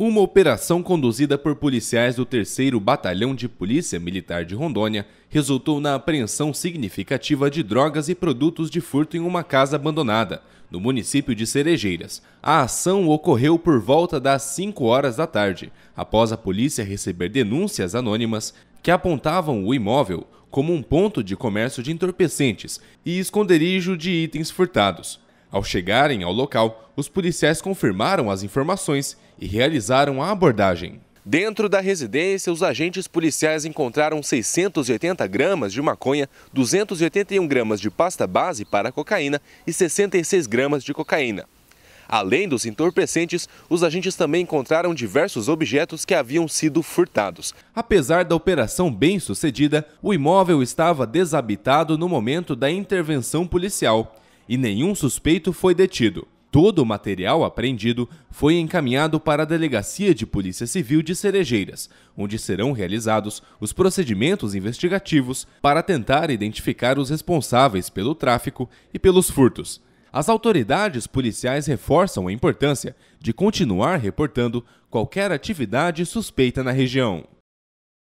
Uma operação conduzida por policiais do 3 Batalhão de Polícia Militar de Rondônia resultou na apreensão significativa de drogas e produtos de furto em uma casa abandonada, no município de Cerejeiras. A ação ocorreu por volta das 5 horas da tarde, após a polícia receber denúncias anônimas que apontavam o imóvel como um ponto de comércio de entorpecentes e esconderijo de itens furtados. Ao chegarem ao local, os policiais confirmaram as informações e realizaram a abordagem. Dentro da residência, os agentes policiais encontraram 680 gramas de maconha, 281 gramas de pasta base para cocaína e 66 gramas de cocaína. Além dos entorpecentes, os agentes também encontraram diversos objetos que haviam sido furtados. Apesar da operação bem sucedida, o imóvel estava desabitado no momento da intervenção policial e nenhum suspeito foi detido. Todo o material apreendido foi encaminhado para a Delegacia de Polícia Civil de Cerejeiras, onde serão realizados os procedimentos investigativos para tentar identificar os responsáveis pelo tráfico e pelos furtos. As autoridades policiais reforçam a importância de continuar reportando qualquer atividade suspeita na região.